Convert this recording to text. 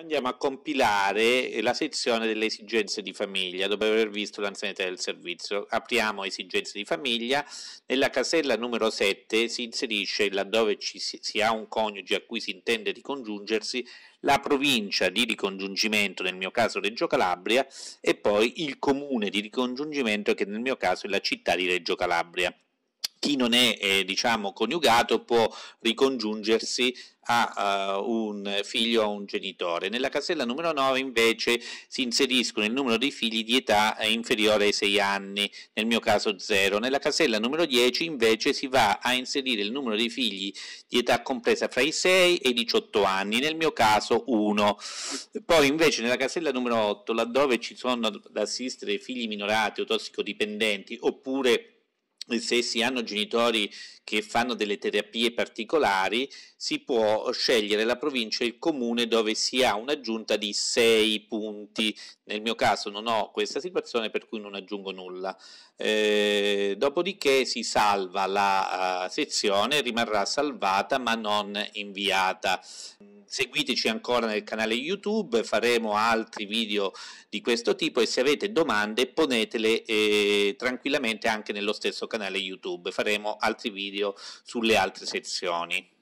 Andiamo a compilare la sezione delle esigenze di famiglia dopo aver visto l'anzianità del servizio. Apriamo esigenze di famiglia, nella casella numero 7 si inserisce laddove ci si, si ha un coniuge a cui si intende ricongiungersi la provincia di ricongiungimento, nel mio caso Reggio Calabria, e poi il comune di ricongiungimento che nel mio caso è la città di Reggio Calabria chi non è eh, diciamo, coniugato può ricongiungersi a uh, un figlio o a un genitore. Nella casella numero 9 invece si inseriscono il numero dei figli di età eh, inferiore ai 6 anni, nel mio caso 0. Nella casella numero 10 invece si va a inserire il numero dei figli di età compresa fra i 6 e i 18 anni, nel mio caso 1. Poi invece nella casella numero 8, laddove ci sono ad assistere figli minorati o tossicodipendenti oppure se si hanno genitori che fanno delle terapie particolari, si può scegliere la provincia e il comune dove si ha un'aggiunta di 6 punti. Nel mio caso non ho questa situazione per cui non aggiungo nulla. Eh, dopodiché si salva la uh, sezione, rimarrà salvata ma non inviata. Seguiteci ancora nel canale YouTube, faremo altri video di questo tipo e se avete domande ponetele eh, tranquillamente anche nello stesso canale canale YouTube, faremo altri video sulle altre sezioni.